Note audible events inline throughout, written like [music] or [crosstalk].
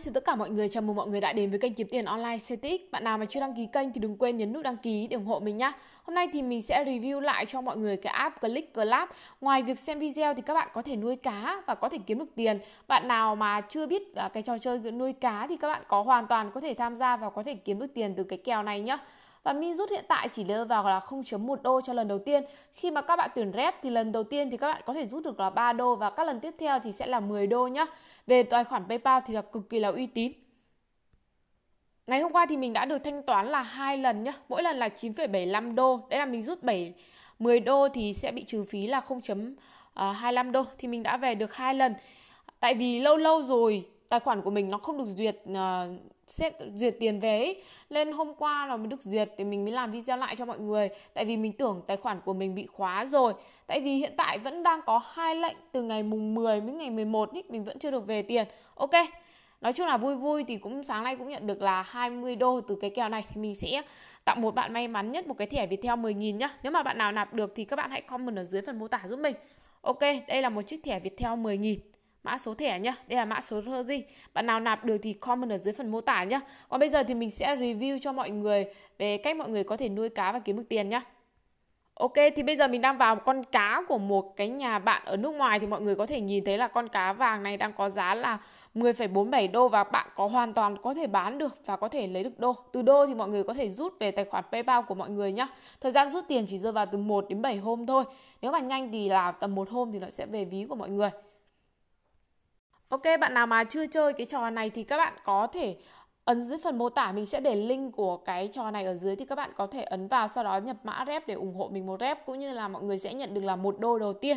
xin tất cả mọi người, chào mừng mọi người đã đến với kênh Kiếm Tiền Online CTX Bạn nào mà chưa đăng ký kênh thì đừng quên nhấn nút đăng ký để ủng hộ mình nhé Hôm nay thì mình sẽ review lại cho mọi người cái app Click Club Ngoài việc xem video thì các bạn có thể nuôi cá và có thể kiếm được tiền Bạn nào mà chưa biết à, cái trò chơi nuôi cá thì các bạn có hoàn toàn có thể tham gia và có thể kiếm được tiền từ cái kèo này nhé và min rút hiện tại chỉ rơi vào là 0.1 đô cho lần đầu tiên. Khi mà các bạn tuyển rep thì lần đầu tiên thì các bạn có thể rút được là 3 đô và các lần tiếp theo thì sẽ là 10 đô nhá. Về tài khoản PayPal thì là cực kỳ là uy tín. Ngày hôm qua thì mình đã được thanh toán là hai lần nhá, mỗi lần là 9,75 đô. đây là mình rút 7 10 đô thì sẽ bị trừ phí là 0.25 à, đô thì mình đã về được hai lần. Tại vì lâu lâu rồi tài khoản của mình nó không được duyệt à, xét duyệt tiền về ấy. nên hôm qua là mình được duyệt thì mình mới làm video lại cho mọi người tại vì mình tưởng tài khoản của mình bị khóa rồi tại vì hiện tại vẫn đang có hai lệnh từ ngày mùng 10 đến ngày 11 ý, mình vẫn chưa được về tiền ok Nói chung là vui vui thì cũng sáng nay cũng nhận được là 20 đô từ cái kèo này thì mình sẽ tặng một bạn may mắn nhất một cái thẻ Viettel 10.000 nhá. Nếu mà bạn nào nạp được thì các bạn hãy comment ở dưới phần mô tả giúp mình. Ok, đây là một chiếc thẻ Viettel 10.000 mã số thẻ nhá đây là mã số gì bạn nào nạp được thì comment ở dưới phần mô tả nhá còn bây giờ thì mình sẽ review cho mọi người về cách mọi người có thể nuôi cá và kiếm được tiền nhá Ok thì bây giờ mình đang vào con cá của một cái nhà bạn ở nước ngoài thì mọi người có thể nhìn thấy là con cá vàng này đang có giá là 10,47 đô và bạn có hoàn toàn có thể bán được và có thể lấy được đô. Từ đô thì mọi người có thể rút về tài khoản PayPal của mọi người nhá. Thời gian rút tiền chỉ rơi vào từ 1 đến 7 hôm thôi. Nếu mà nhanh thì là tầm một hôm thì nó sẽ về ví của mọi người. Ok, bạn nào mà chưa chơi cái trò này thì các bạn có thể ấn dưới phần mô tả mình sẽ để link của cái trò này ở dưới thì các bạn có thể ấn vào sau đó nhập mã rep để ủng hộ mình một rep cũng như là mọi người sẽ nhận được là một đô đầu tiên.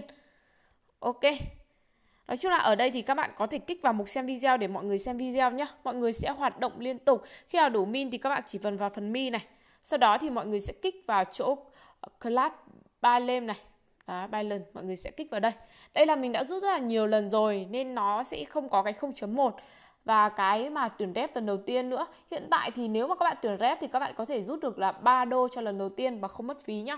Ok. Nói chung là ở đây thì các bạn có thể kích vào mục xem video để mọi người xem video nhé. Mọi người sẽ hoạt động liên tục. Khi nào đủ min thì các bạn chỉ cần vào phần mi này. Sau đó thì mọi người sẽ kích vào chỗ class ba lem này đó, lần mọi người sẽ kích vào đây. Đây là mình đã rút rất là nhiều lần rồi nên nó sẽ không có cái 0.1 và cái mà tuyển rep lần đầu tiên nữa. Hiện tại thì nếu mà các bạn tuyển rep thì các bạn có thể rút được là 3 đô cho lần đầu tiên và không mất phí nhá.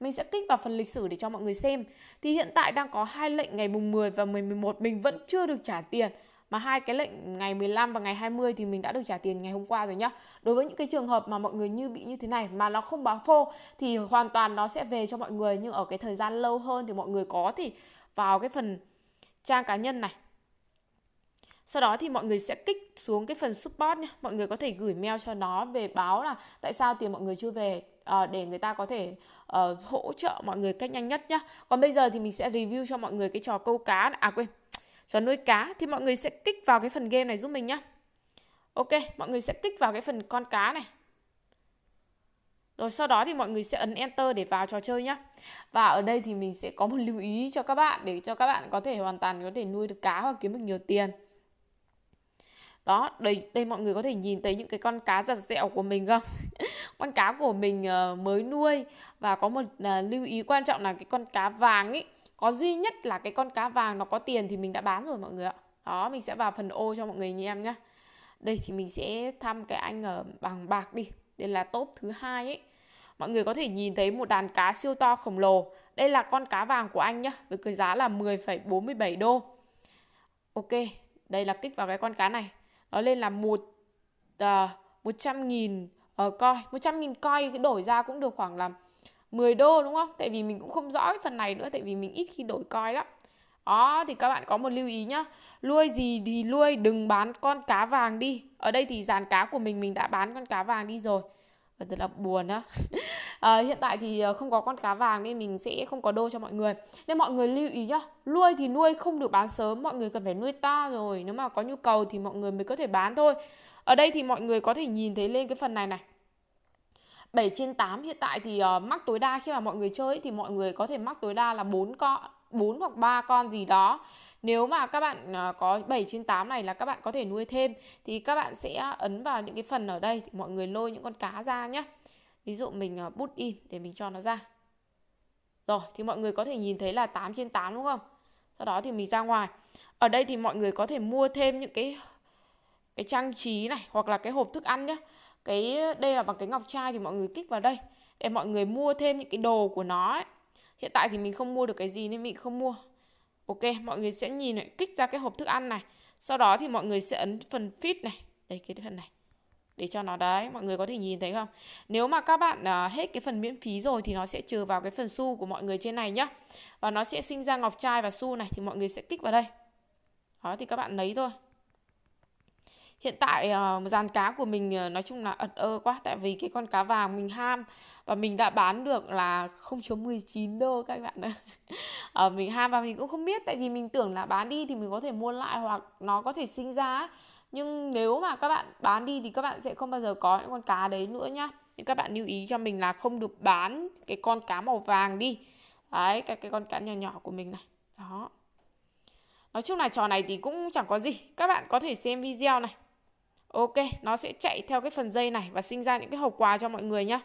Mình sẽ kích vào phần lịch sử để cho mọi người xem. Thì hiện tại đang có hai lệnh ngày mùng 10 và 11 mình vẫn chưa được trả tiền mà hai cái lệnh ngày 15 và ngày 20 thì mình đã được trả tiền ngày hôm qua rồi nhá đối với những cái trường hợp mà mọi người như bị như thế này mà nó không báo phô thì hoàn toàn nó sẽ về cho mọi người nhưng ở cái thời gian lâu hơn thì mọi người có thì vào cái phần trang cá nhân này sau đó thì mọi người sẽ kích xuống cái phần support nhé. Mọi người có thể gửi mail cho nó về báo là tại sao tiền mọi người chưa về à, để người ta có thể uh, hỗ trợ mọi người cách nhanh nhất nhá. Còn bây giờ thì mình sẽ review cho mọi người cái trò câu cá này. à quên trò nuôi cá thì mọi người sẽ kích vào cái phần game này giúp mình nhá, Ok, mọi người sẽ kích vào cái phần con cá này. Rồi sau đó thì mọi người sẽ ấn Enter để vào trò chơi nhá, Và ở đây thì mình sẽ có một lưu ý cho các bạn để cho các bạn có thể hoàn toàn có thể nuôi được cá hoặc kiếm được nhiều tiền. Đó, đây đây mọi người có thể nhìn thấy những cái con cá giật dẹo của mình không? [laughs] con cá của mình ờ, mới nuôi và có một ờ, lưu ý quan trọng là cái con cá vàng ấy có duy nhất là cái con cá vàng nó có tiền thì mình đã bán rồi mọi người ạ đó mình sẽ vào phần ô cho mọi người anh em nhé đây thì mình sẽ thăm cái anh ở bằng bạc đi đây là top thứ hai ấy mọi người có thể nhìn thấy một đàn cá siêu to khổng lồ đây là con cá vàng của anh nhá với cái giá là 10,47 đô ok đây là kích vào cái con cá này nó lên là một ờ, một trăm nghìn ờ, coi, một trăm nghìn coi cái đổi ra cũng được khoảng là 10 đô đúng không? Tại vì mình cũng không rõ cái phần này nữa tại vì mình ít khi đổi coi lắm. Đó thì các bạn có một lưu ý nhá. Nuôi gì thì nuôi đừng bán con cá vàng đi. Ở đây thì dàn cá của mình mình đã bán con cá vàng đi rồi. Và rất là buồn á. à, [laughs] hiện tại thì ờ, không có con cá vàng nên mình sẽ không có đô cho mọi người. Nên mọi người lưu ý nhá. Nuôi thì nuôi không được bán sớm, mọi người cần phải nuôi to rồi. Nếu mà có nhu cầu thì mọi người mới có thể bán thôi. Ở đây thì mọi người có thể nhìn thấy lên cái phần này này 7 trên 8 hiện tại thì uh, mắc tối đa khi mà mọi người chơi thì mọi người có thể mắc tối đa là 4 con 4 hoặc 3 con gì đó. Nếu mà các bạn ờ, có 7 trên 8 này là các bạn có thể nuôi thêm thì các bạn sẽ ấn vào những cái phần ở đây thì mọi người lôi những con cá ra nhé. Ví dụ mình ờ, bút in để mình cho nó ra. Rồi thì mọi người có thể nhìn thấy là 8 trên 8 đúng không? Sau đó thì mình ra ngoài. Ở đây thì mọi người có thể mua thêm những cái cái trang trí này hoặc là cái hộp thức ăn nhé cái đây là bằng cái ngọc trai thì mọi người kích vào đây để mọi người mua thêm những cái đồ của nó ấy. hiện tại thì mình không mua được cái gì nên mình không mua ok mọi người sẽ nhìn này kích ra cái hộp thức ăn này sau đó thì mọi người sẽ ấn phần fit này đây cái phần này để cho nó đấy mọi người có thể nhìn thấy không nếu mà các bạn à, hết cái phần miễn phí rồi thì nó sẽ trừ vào cái phần xu của mọi người trên này nhá và nó sẽ sinh ra ngọc trai và xu này thì mọi người sẽ kích vào đây đó thì các bạn lấy thôi hiện tại ờ, dàn cá của mình ờ, nói chung là ẩn ơ quá tại vì cái con cá vàng mình ham và mình đã bán được là 0.19 đô các bạn ơi ở [laughs] ờ, mình ham và mình cũng không biết tại vì mình tưởng là bán đi thì mình có thể mua lại hoặc nó có thể sinh ra nhưng nếu mà các bạn bán đi thì các bạn sẽ không bao giờ có những con cá đấy nữa nhá nhưng các bạn lưu ý cho mình là không được bán cái con cá màu vàng đi đấy các cái con cá nhỏ nhỏ của mình này đó nói chung là trò này thì cũng chẳng có gì các bạn có thể xem video này Ok, nó sẽ chạy theo cái phần dây này và sinh ra những cái hậu quả cho mọi người nhá.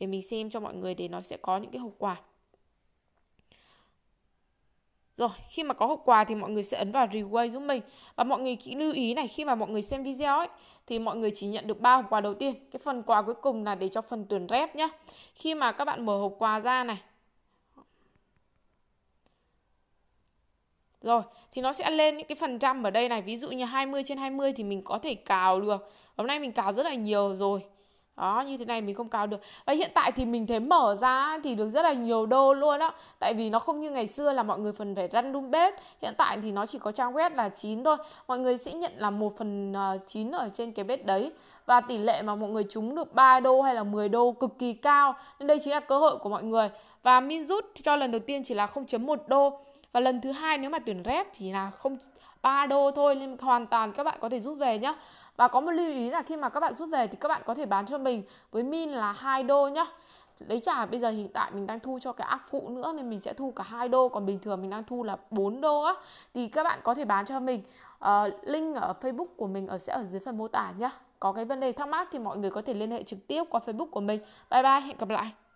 Để mình xem cho mọi người để nó sẽ có những cái hậu quả Rồi, khi mà có hộp quà thì mọi người sẽ ấn vào replay giúp mình. Và mọi người kỹ lưu ý này, khi mà mọi người xem video ấy, thì mọi người chỉ nhận được 3 hộp quà đầu tiên. Cái phần quà cuối cùng là để cho phần tuyển rep nhá. Khi mà các bạn mở hộp quà ra này, Rồi, thì nó sẽ lên những cái phần trăm ở đây này. Ví dụ như 20 trên 20 thì mình có thể cào được. Hôm nay mình cào rất là nhiều rồi. Đó, như thế này mình không cào được. Và hiện tại thì mình thấy mở ra thì được rất là nhiều đô luôn á. Tại vì nó không như ngày xưa là mọi người phần phải random bet. Hiện tại thì nó chỉ có trang web là 9 thôi. Mọi người sẽ nhận là 1 phần 9 à, ở trên cái bet đấy. Và tỷ lệ mà mọi người trúng được 3 đô hay là 10 đô cực kỳ cao. Nên đây chính là cơ hội của mọi người. Và min rút cho lần đầu tiên chỉ là 0.1 đô và lần thứ hai nếu mà tuyển rep chỉ là không ba đô thôi nên hoàn toàn các bạn có thể rút về nhá và có một lưu ý là khi mà các bạn rút về thì các bạn có thể bán cho mình với min là hai đô nhá lấy trả bây giờ hiện tại mình đang thu cho cái áp phụ nữa nên mình sẽ thu cả hai đô còn bình thường mình đang thu là 4 đô á thì các bạn có thể bán cho mình uh, link ở facebook của mình ở sẽ ở dưới phần mô tả nhá có cái vấn đề thắc mắc thì mọi người có thể liên hệ trực tiếp qua facebook của mình bye bye hẹn gặp lại